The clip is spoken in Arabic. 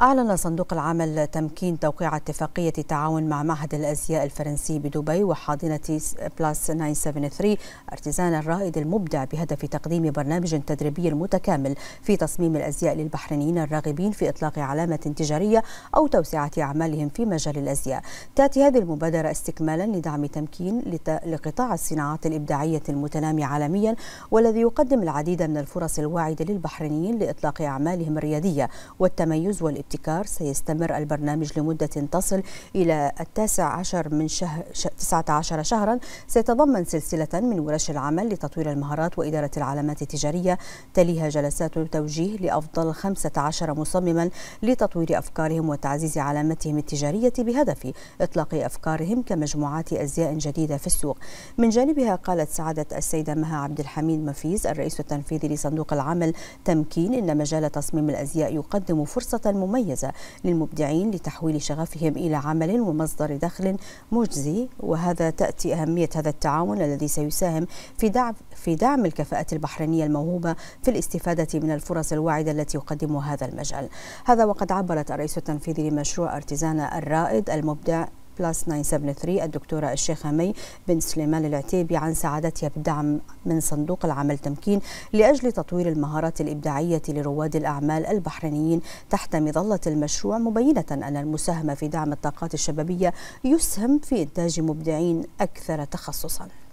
أعلن صندوق العمل تمكين توقيع اتفاقية تعاون مع معهد الأزياء الفرنسي بدبي وحاضنة بلاس 973 ارتزان الرائد المبدع بهدف تقديم برنامج تدريبي متكامل في تصميم الأزياء للبحرينيين الراغبين في إطلاق علامة تجارية أو توسعة أعمالهم في مجال الأزياء. تأتي هذه المبادرة استكمالا لدعم تمكين لقطاع الصناعات الإبداعية المتنامي عالميا والذي يقدم العديد من الفرص الواعدة للبحرينيين لإطلاق أعمالهم الريادية والتميز والابتكار. الابتكار سيستمر البرنامج لمدة تصل إلى التاسع عشر من شهر 19 شهرا سيتضمن سلسلة من ورش العمل لتطوير المهارات وإدارة العلامات التجارية تليها جلسات توجيه لأفضل 15 مصمما لتطوير أفكارهم وتعزيز علامتهم التجارية بهدف إطلاق أفكارهم كمجموعات أزياء جديدة في السوق من جانبها قالت سعادة السيدة مها عبد الحميد مفيز الرئيس التنفيذي لصندوق العمل تمكين إن مجال تصميم الأزياء يقدم فرصة مم مميزة للمبدعين لتحويل شغفهم إلى عمل ومصدر دخل مجزي وهذا تأتي أهمية هذا التعاون الذي سيساهم في دعم في دعم الكفاءات البحرينية الموهوبة في الاستفادة من الفرص الواعدة التي يقدمها هذا المجال هذا وقد عبرت الرئيس التنفيذي لمشروع ارتزانا الرائد المبدع بلس 973 الدكتورة الشيخة مي بن سليمان العتيبي عن سعادتها بدعم من صندوق العمل تمكين لأجل تطوير المهارات الإبداعية لرواد الأعمال البحرينيين تحت مظلة المشروع مبينة أن المساهمة في دعم الطاقات الشبابية يسهم في إنتاج مبدعين أكثر تخصصاً